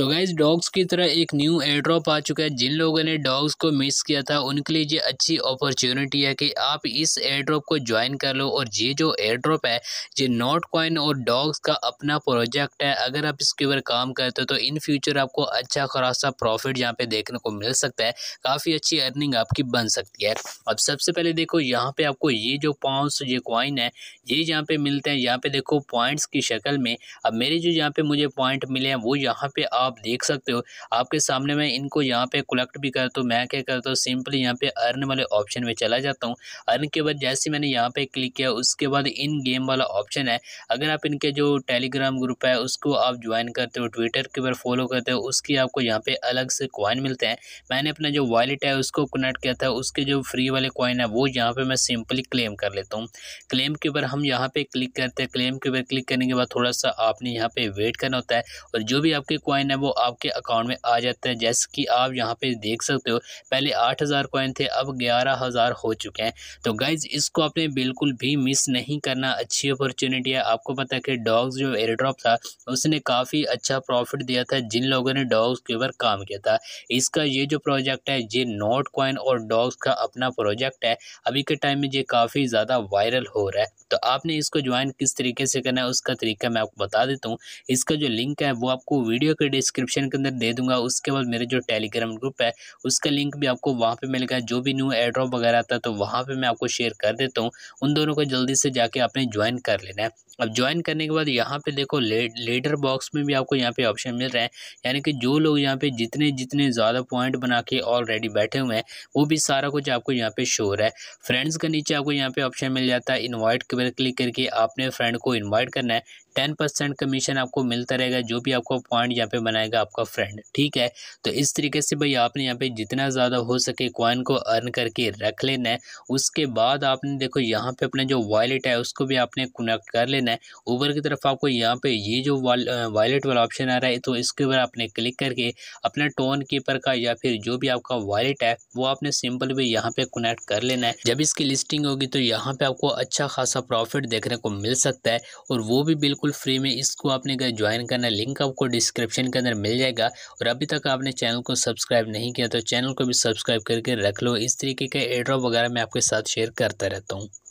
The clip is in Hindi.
तो गाइज डॉग्स की तरह एक न्यू एयर ड्रॉप आ चुका है जिन लोगों ने डॉग्स को मिस किया था उनके लिए ये अच्छी अपॉर्चुनिटी है कि आप इस एयड्रॉप को ज्वाइन कर लो और ये जो एयर ड्रॉप है ये नॉट कॉइन और डॉग्स का अपना प्रोजेक्ट है अगर आप इसके ऊपर काम करते हो तो इन फ्यूचर आपको अच्छा खासा प्रॉफिट यहाँ पे देखने को मिल सकता है काफ़ी अच्छी अर्निंग आपकी बन सकती है अब सबसे पहले देखो यहाँ पे आपको ये जो पाउंड्स ये कॉइन है ये यहाँ पे मिलते हैं यहाँ पे देखो पॉइंट्स की शक्ल में अब मेरे जो यहाँ पे मुझे पॉइंट मिले हैं वो यहाँ पे आप आप देख सकते हो आपके सामने मैं इनको यहाँ पे कलेक्ट भी करता हूँ मैं क्या करता हूँ सिंपली यहाँ पे अर्न वाले ऑप्शन में चला जाता हूँ अर्न के बाद जैसे मैंने यहाँ पे क्लिक किया उसके बाद इन गेम वाला ऑप्शन है अगर आप इनके जो टेलीग्राम ग्रुप है उसको आप ज्वाइन करते हो ट्विटर के ऊपर फॉलो करते हो उसकी आपको यहाँ पे अलग से कॉइन मिलते हैं मैंने अपना जो वॉलेट है उसको कनेक्ट किया था उसके जो फ्री वाले कॉइन है वो यहाँ पर मैं सिंपली क्लेम कर लेता हूँ क्लेम के ऊपर हम यहाँ पर क्लिक करते हैं क्लेम के ऊपर क्लिक करने के बाद थोड़ा सा आपने यहाँ पर वेट करना होता है और जो भी आपके कॉइन है वो आपके अकाउंट में आ जाते हैं जैसे कि आप यहाँ पे देख सकते हो पहले आठ हज़ार कॉइन थे अब ग्यारह हज़ार हो चुके हैं तो गाइज़ इसको आपने बिल्कुल भी मिस नहीं करना अच्छी अपॉर्चुनिटी है आपको पता है कि डॉग्स जो एयर ड्रॉप था उसने काफ़ी अच्छा प्रॉफिट दिया था जिन लोगों ने डॉग्स के ऊपर काम किया था इसका ये जो प्रोजेक्ट है ये नोट कॉइन और डॉग्स का अपना प्रोजेक्ट है अभी के टाइम में ये काफ़ी ज़्यादा वायरल हो रहा है तो आपने इसको ज्वाइन किस तरीके से करना है उसका तरीका मैं आपको बता देता हूँ इसका जो लिंक है वो आपको वीडियो के डिस्क्रिप्शन के अंदर दे दूंगा उसके बाद मेरे जो टेलीग्राम ग्रुप है उसका लिंक भी आपको वहाँ पर मिलेगा जो भी न्यू एड्रॉप वगैरह आता है तो वहाँ पर मैं आपको शेयर कर देता हूँ उन दोनों को जल्दी से जाके आपने ज्वाइन कर लेना है अब ज्वाइन करने के बाद यहाँ पे देखो लेडर बॉक्स में भी आपको यहाँ पे ऑप्शन मिल रहा है यानी कि जो लोग यहाँ पे जितने जितने ज़्यादा पॉइंट बना के ऑलरेडी बैठे हुए हैं वो भी सारा कुछ आपको यहाँ पे शो हो रहा है फ्रेंड्स के नीचे आपको यहाँ पे ऑप्शन मिल जाता है इनवाइट पर क्लिक करके आपने फ्रेंड को इन्वाइट करना है टेन परसेंट कमीशन आपको मिलता रहेगा जो भी आपको पॉइंट यहाँ पे बनाएगा आपका फ्रेंड ठीक है तो इस तरीके से भाई आपने यहाँ पे जितना ज़्यादा हो सके कॉइन को अर्न करके रख लेना है उसके बाद आपने देखो यहाँ पे अपना जो वॉलेट है उसको भी आपने कनेक्ट कर लेना है ऊबर की तरफ आपको यहाँ पे ये जो वॉलेट वाला ऑप्शन आ रहा है तो इसके ऊपर आपने क्लिक करके अपना टोन कीपर का या फिर जो भी आपका वॉलेट है वो आपने सिंपल भी यहाँ पे कनेक्ट कर लेना है जब इसकी लिस्टिंग होगी तो यहाँ पे आपको अच्छा खासा प्रॉफिट देखने को मिल सकता है और वो भी बिल्कुल बिल्कुल फ्री में इसको आपने गए ज्वाइन करना लिंक आपको डिस्क्रिप्शन के अंदर मिल जाएगा और अभी तक आपने चैनल को सब्सक्राइब नहीं किया तो चैनल को भी सब्सक्राइब करके रख लो इस तरीके के एड्रॉप वगैरह मैं आपके साथ शेयर करता रहता हूँ